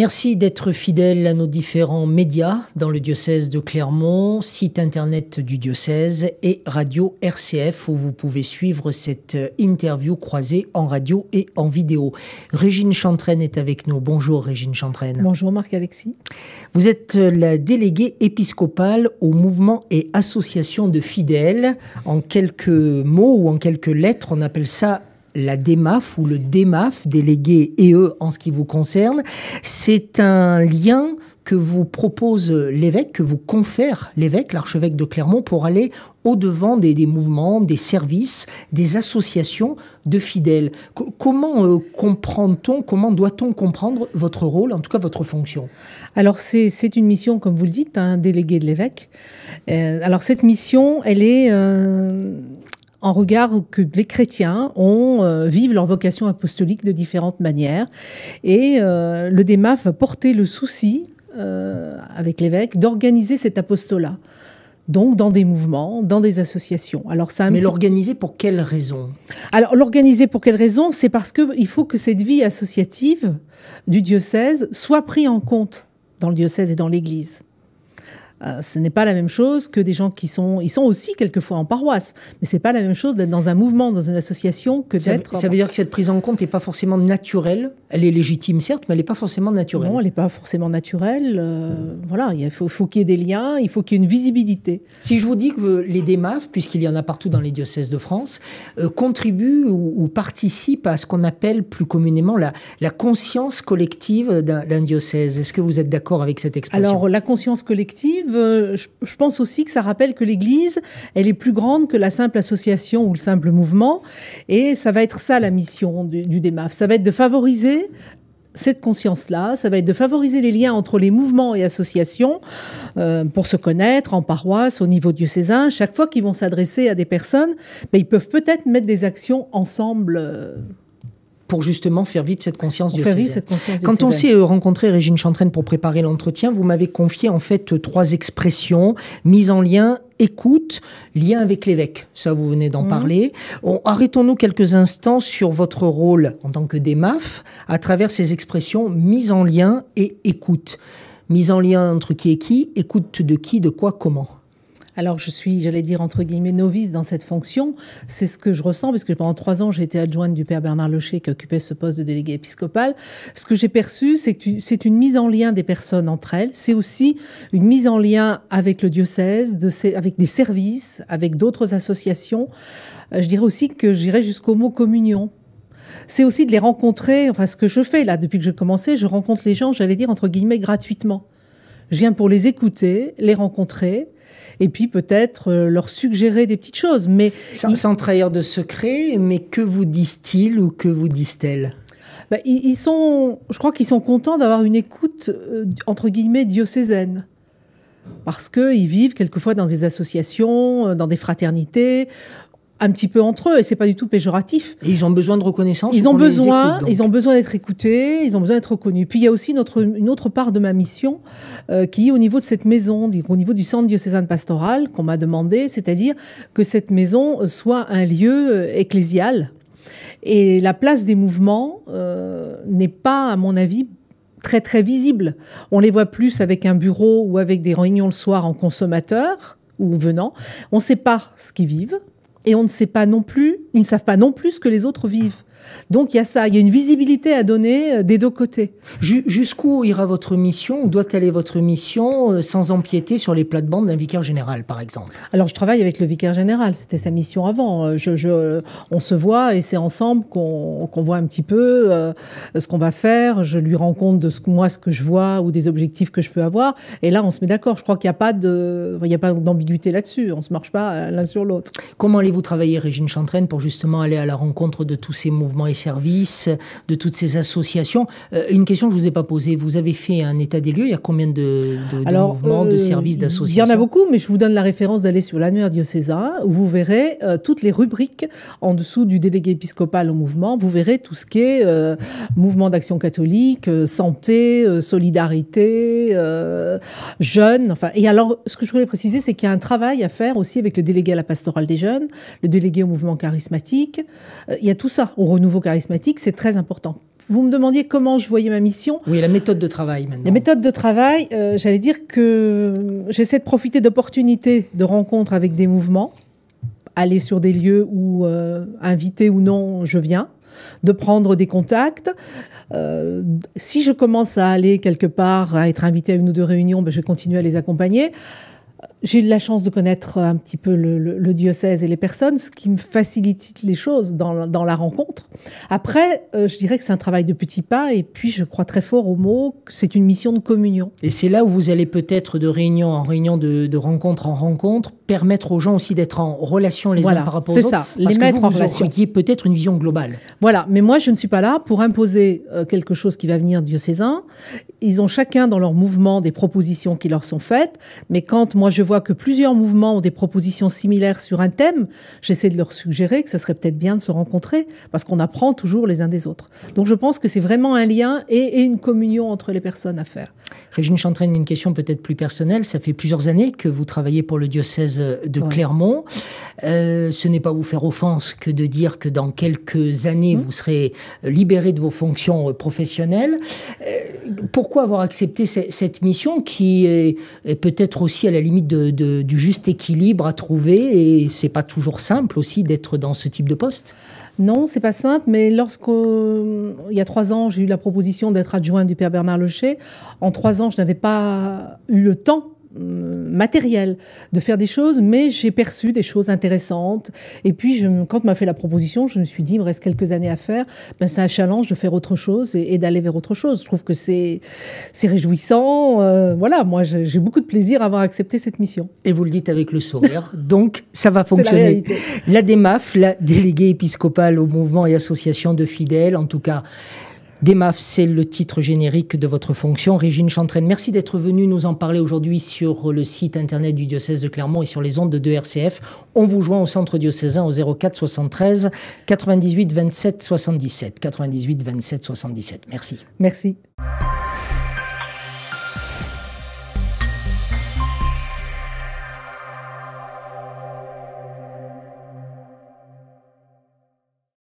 Merci d'être fidèle à nos différents médias dans le diocèse de Clermont, site internet du diocèse et radio RCF où vous pouvez suivre cette interview croisée en radio et en vidéo. Régine Chantraine est avec nous. Bonjour Régine Chantraine. Bonjour Marc-Alexis. Vous êtes la déléguée épiscopale au mouvement et association de fidèles. En quelques mots ou en quelques lettres, on appelle ça la DEMAF ou le DEMAF, délégué et en ce qui vous concerne, c'est un lien que vous propose l'évêque, que vous confère l'évêque, l'archevêque de Clermont, pour aller au-devant des, mouvements, des services, des associations de fidèles. comment euh, comprend-on, comment doit-on comprendre votre rôle, en tout cas votre fonction Alors c'est une mission, comme vous le dites, un hein, délégué de l'évêque. Euh, alors cette mission, elle est... Euh, en regard que les chrétiens ont, euh, vivent leur vocation apostolique de différentes manières. Et euh, le DEMAF a porter le souci, euh, avec l'évêque, d'organiser cet apostolat. Donc dans des mouvements, dans des associations. Alors ça. Mais l'organiser pour quelle raison Alors l'organiser pour quelle raison C'est parce qu'il faut que cette vie associative du diocèse soit prise en compte dans le diocèse et dans l'Église. Euh, ce n'est pas la même chose que des gens qui sont, ils sont aussi quelquefois en paroisse, mais c'est pas la même chose d'être dans un mouvement, dans une association que d'être. Ça, veut dire que cette prise en compte n'est pas forcément naturelle. Elle est légitime certes, mais elle n'est pas forcément naturelle. Non, elle n'est pas forcément naturelle. Euh, voilà, il faut, qu'il y ait des liens, il faut qu'il y ait une visibilité. Si je vous dis que les DMAF, puisqu'il y en a partout dans les diocèses de France, euh, contribuent ou, participent à ce qu'on appelle plus communément la, la conscience collective d'un diocèse. Est-ce que vous êtes d'accord avec cette expression Alors la conscience collective je pense aussi que ça rappelle que l'Église, elle est plus grande que la simple association ou le simple mouvement. Et ça va être ça la mission du, du DEMAF. Ça va être de favoriser cette conscience-là, ça va être de favoriser les liens entre les mouvements et associations euh, pour se connaître en paroisse, au niveau diocésain. Chaque fois qu'ils vont s'adresser à des personnes, ben, ils peuvent peut-être mettre des actions ensemble. Euh, pour justement faire vite cette conscience, de, faire cette conscience Quand on s'est euh, rencontré, Régine Chantraine, pour préparer l'entretien, vous m'avez confié en fait euh, trois expressions Mise en lien écoute, lien avec l'évêque. Ça, vous venez d'en mhm. parler. Arrêtons-nous quelques instants sur votre rôle en tant que démaf à travers ces expressions mise en lien et écoute. Mise en lien entre qui et qui, écoute de qui, de quoi, comment alors je suis, j'allais dire entre guillemets, novice dans cette fonction. C'est ce que je ressens, parce que pendant trois ans, j'ai été adjointe du père Bernard Locher qui occupait ce poste de délégué épiscopal. Ce que j'ai perçu, c'est que c'est une mise en lien des personnes entre elles. C'est aussi une mise en lien avec le diocèse, avec des services, avec d'autres associations. Euh, je dirais aussi que j'irai jusqu'au mot communion c'est aussi de les rencontrer. Enfin, ce que je fais là, depuis que je commençais, je rencontre les gens, j'allais dire entre guillemets, gratuitement. Je viens pour les écouter, les rencontrer, et puis peut-être euh, leur suggérer des petites choses. Mais sans, trahir de secret, mais que vous disent-ils ou que vous disent-elles bah, je crois qu'ils sont contents d'avoir une écoute euh, entre guillemets diocésaine. Parce qu'ils vivent quelquefois dans des associations, euh, dans des fraternités, un petit peu entre eux et c'est pas du tout péjoratif. ils ont besoin de reconnaissance. Ils ont besoin, ils ont besoin d'être écoutés, ils ont besoin d'être reconnus. Puis il y a aussi une autre part de ma mission euh, qui est au niveau de cette maison, au niveau du centre diocésain pastoral qu'on m'a demandé, c'est-à-dire que cette maison euh, soit un lieu euh, ecclésial. Et la place des mouvements n'est pas, à mon avis, très très visible. On les voit plus avec un bureau ou avec des réunions le soir en consommateurs ou venant. On ne sait pas ce qu'ils vivent et on ne sait pas non plus, ils ne savent pas non plus ce que les autres vivent. Donc il y a ça, il y a une visibilité à donner euh, des deux côtés. Jusqu'où ira votre mission, Où doit aller votre mission, euh, sans empiéter sur les plates-bandes d'un vicaire général, par exemple Alors je travaille avec le vicaire général, c'était sa mission avant. Euh, je, on se voit et c'est ensemble qu'on voit un petit peu ce qu'on va faire. Je lui rends compte de ce, moi ce que je vois ou des objectifs que je peux avoir. Et là on se met d'accord. Je crois qu'il n'y a pas d'ambiguïté là-dessus. On ne se marche pas l'un sur l'autre. Comment les vous travaillez, Régine Chantraine, pour justement aller à la rencontre de tous ces mouvements et services, de toutes ces associations euh, Une question que je ne vous ai pas posée. Vous avez fait un état des lieux. Il y a combien de, mouvements, de euh, services, d'associations Il y en a beaucoup, mais je vous donne la référence d'aller sur l'annuaire diocésain où vous verrez euh, toutes les rubriques en dessous du délégué épiscopal au mouvement. Vous verrez tout ce qui est mouvement d'action catholique, santé, solidarité, jeunes. Enfin, et alors, ce que je voulais préciser, c'est qu'il y a un travail à faire aussi avec le délégué à la pastorale des jeunes, le délégué au mouvement charismatique. Euh, il y a tout ça. Au renouveau charismatique, c'est très important vous me demandiez comment je voyais ma mission. Oui, la méthode de travail maintenant. La méthode de travail, euh, j'allais dire que j'essaie de profiter d'opportunités de rencontres avec des mouvements, aller sur des lieux où, euh, invité ou non, je viens, de prendre des contacts. si je commence à aller quelque part, à être invité à une ou deux réunions, ben, je vais continuer à les accompagner j'ai eu la chance de connaître un petit peu le, diocèse et les personnes, ce qui me facilite les choses dans, dans la rencontre. Après, euh, je dirais que c'est un travail de petits pas, et puis je crois très fort au mot, que c'est une mission de communion. Et c'est là où vous allez peut-être de réunion en réunion, de, rencontre en rencontre, permettre aux gens aussi d'être en relation les uns par rapport aux autres. C'est ça, les que mettre vous, en relation. Qui est peut-être une vision globale. Voilà, mais moi je ne suis pas là pour imposer euh, quelque chose qui va venir diocésain. Ils ont chacun dans leur mouvement des propositions qui leur sont faites, mais quand moi je que plusieurs mouvements ont des propositions similaires sur un thème, j'essaie de leur suggérer que ce serait peut-être bien de se rencontrer, parce qu'on apprend toujours les uns des autres. Donc je pense que c'est vraiment un lien et, une communion entre les personnes à faire. Régine Chantraine, une question peut-être plus personnelle. Ça fait plusieurs années que vous travaillez pour le diocèse de Clermont. Euh, ce n'est pas vous faire offense que de dire que dans quelques années, hmm. vous serez libéré de vos fonctions professionnelles. Euh, pourquoi avoir accepté cette mission qui est, peut-être aussi à la limite du juste équilibre à trouver et c'est pas toujours simple aussi d'être dans ce type de poste Non, c'est pas simple, mais lorsqu'il y a trois ans, j'ai eu la proposition d'être adjoint du père Bernard Lecher. En trois ans, je n'avais pas eu le temps euh, matériel de faire des choses, mais j'ai perçu des choses intéressantes. Et puis, je, quand on m'a fait la proposition, je me suis dit, il me reste quelques années à faire. Ben, c'est un challenge de faire autre chose et, d'aller vers autre chose. Je trouve que c'est c'est réjouissant. Euh, voilà, moi, j'ai beaucoup de plaisir à avoir accepté cette mission. Et vous le dites avec le sourire. donc, ça va fonctionner. La, la DEMAF, la déléguée épiscopale au mouvement et association de fidèles, en tout cas DEMAF, c'est le titre générique de votre fonction. Régine Chantraine, merci d'être venue nous en parler aujourd'hui sur le site internet du diocèse de Clermont et sur les ondes de RCF. On vous joint au centre diocésain au 04 73 98 27 77. 98 27 77. Merci. Merci.